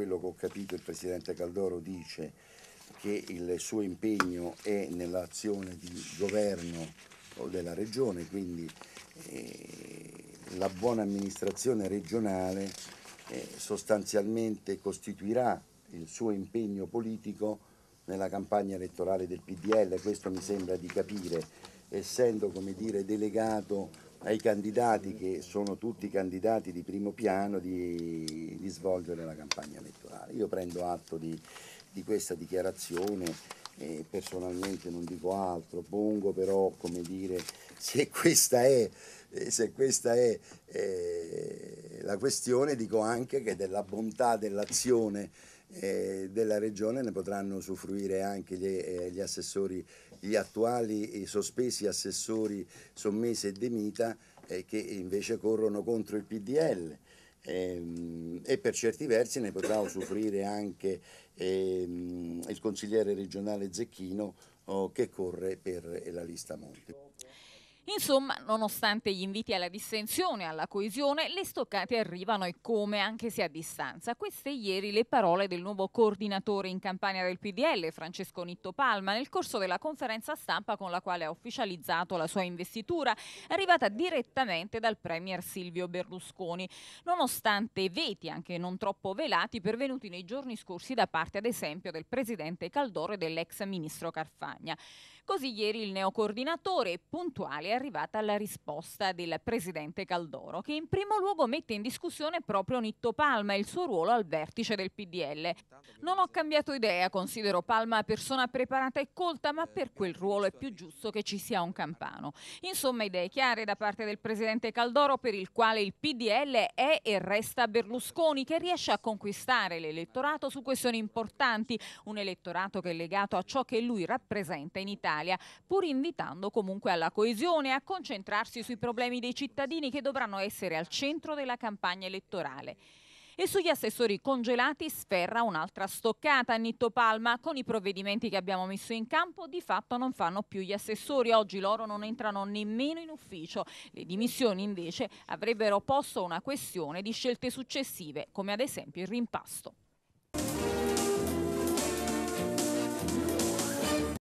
quello che ho capito il Presidente Caldoro dice che il suo impegno è nell'azione di governo della regione, quindi eh, la buona amministrazione regionale eh, sostanzialmente costituirà il suo impegno politico nella campagna elettorale del PDL, questo mi sembra di capire, essendo come dire, delegato ai candidati che sono tutti candidati di primo piano di, di svolgere la campagna elettorale. Io prendo atto di, di questa dichiarazione e personalmente non dico altro, pongo però come dire se questa è, eh, se questa è eh, la questione dico anche che della bontà dell'azione eh, della regione ne potranno usufruire anche gli, eh, gli assessori, gli attuali sospesi assessori Sommese e demita Mita eh, che invece corrono contro il PDL ehm, e per certi versi ne potrà usufruire anche ehm, il consigliere regionale Zecchino oh, che corre per la lista Monti. Insomma, nonostante gli inviti alla dissensione e alla coesione, le stoccate arrivano e come, anche se a distanza. Queste ieri le parole del nuovo coordinatore in campagna del PDL, Francesco Nitto Palma, nel corso della conferenza stampa con la quale ha ufficializzato la sua investitura, arrivata direttamente dal Premier Silvio Berlusconi, nonostante veti, anche non troppo velati, pervenuti nei giorni scorsi da parte, ad esempio, del Presidente Caldoro e dell'ex Ministro Carfagna. Così ieri il neocoordinatore, puntuale, è arrivata la risposta del presidente Caldoro, che in primo luogo mette in discussione proprio Nitto Palma e il suo ruolo al vertice del PDL. Non ho cambiato idea, considero Palma persona preparata e colta, ma per quel ruolo è più giusto che ci sia un campano. Insomma, idee chiare da parte del presidente Caldoro per il quale il PDL è e resta Berlusconi, che riesce a conquistare l'elettorato su questioni importanti, un elettorato che è legato a ciò che lui rappresenta in Italia, pur invitando comunque alla coesione attenzione a concentrarsi sui problemi dei cittadini che dovranno essere al centro della campagna elettorale. E sugli assessori congelati sferra un'altra stoccata a Nitto Palma. Con i provvedimenti che abbiamo messo in campo di fatto non fanno più gli assessori. Oggi loro non entrano nemmeno in ufficio. Le dimissioni invece avrebbero posto una questione di scelte successive, come ad esempio il rimpasto.